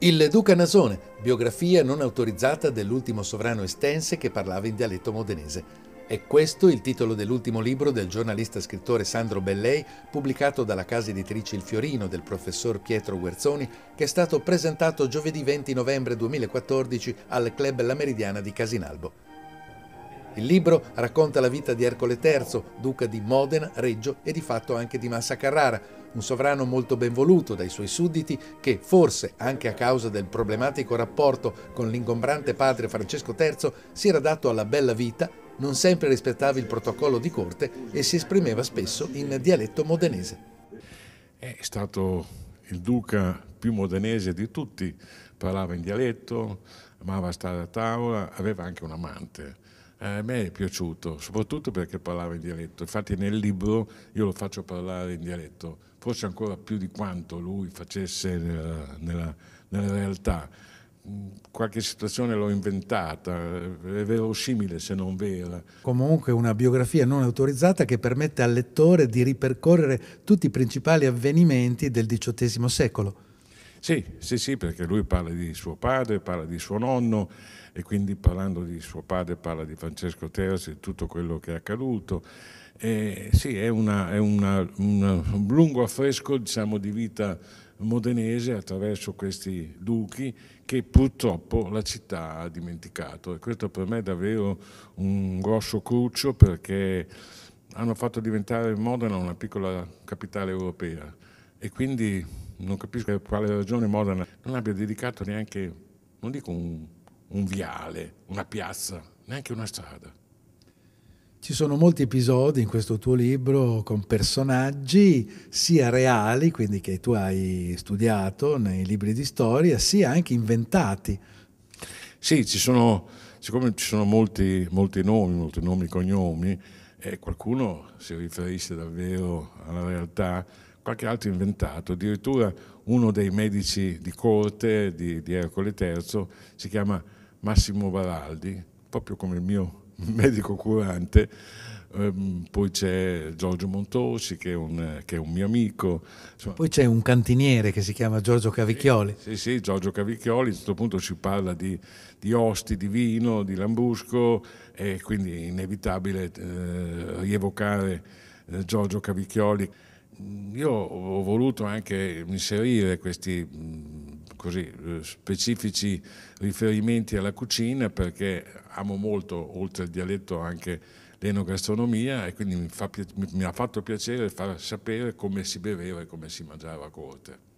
Il Duca Nasone, biografia non autorizzata dell'ultimo sovrano estense che parlava in dialetto modenese. È questo il titolo dell'ultimo libro del giornalista scrittore Sandro Bellei, pubblicato dalla casa editrice Il Fiorino del professor Pietro Guerzoni, che è stato presentato giovedì 20 novembre 2014 al Club La Meridiana di Casinalbo. Il libro racconta la vita di Ercole III, duca di Modena, Reggio e di fatto anche di Massa Carrara, un sovrano molto ben voluto dai suoi sudditi che, forse anche a causa del problematico rapporto con l'ingombrante padre Francesco III, si era dato alla bella vita, non sempre rispettava il protocollo di corte e si esprimeva spesso in dialetto modenese. È stato il duca più modenese di tutti, parlava in dialetto, amava stare a tavola, aveva anche un amante. Eh, a me è piaciuto, soprattutto perché parlava in dialetto. Infatti nel libro io lo faccio parlare in dialetto, forse ancora più di quanto lui facesse nella, nella, nella realtà. Mm, qualche situazione l'ho inventata, è verosimile se non vera. Comunque una biografia non autorizzata che permette al lettore di ripercorrere tutti i principali avvenimenti del XVIII secolo. Sì, sì, sì, perché lui parla di suo padre, parla di suo nonno e quindi parlando di suo padre parla di Francesco Terzi e tutto quello che è accaduto. E sì, è, una, è una, una, un lungo affresco diciamo, di vita modenese attraverso questi duchi che purtroppo la città ha dimenticato e questo per me è davvero un grosso cruccio perché hanno fatto diventare Modena una piccola capitale europea e quindi non capisco per quale ragione Modena non abbia dedicato neanche, non dico un, un viale, una piazza, neanche una strada. Ci sono molti episodi in questo tuo libro con personaggi sia reali, quindi che tu hai studiato nei libri di storia, sia anche inventati. Sì, ci sono, siccome ci sono molti, molti nomi, molti nomi e cognomi, eh, qualcuno si riferisce davvero alla realtà, qualche altro inventato, addirittura uno dei medici di corte di, di Ercole III si chiama Massimo Baraldi, proprio come il mio medico curante, ehm, poi c'è Giorgio Montosi che è, un, che è un mio amico. Insomma, poi c'è un cantiniere che si chiama Giorgio Cavicchioli. Sì, sì, sì Giorgio Cavicchioli, a questo punto si parla di, di, osti, di vino, di lambrusco e quindi è inevitabile eh, rievocare eh, Giorgio Cavicchioli io ho voluto anche inserire questi mm, così, eh, specifici riferimenti alla cucina perché amo molto, oltre al dialetto, anche l'enogastronomia e quindi mi, fa, mi, mi ha fatto piacere far sapere come si beveva e come si mangiava a corte.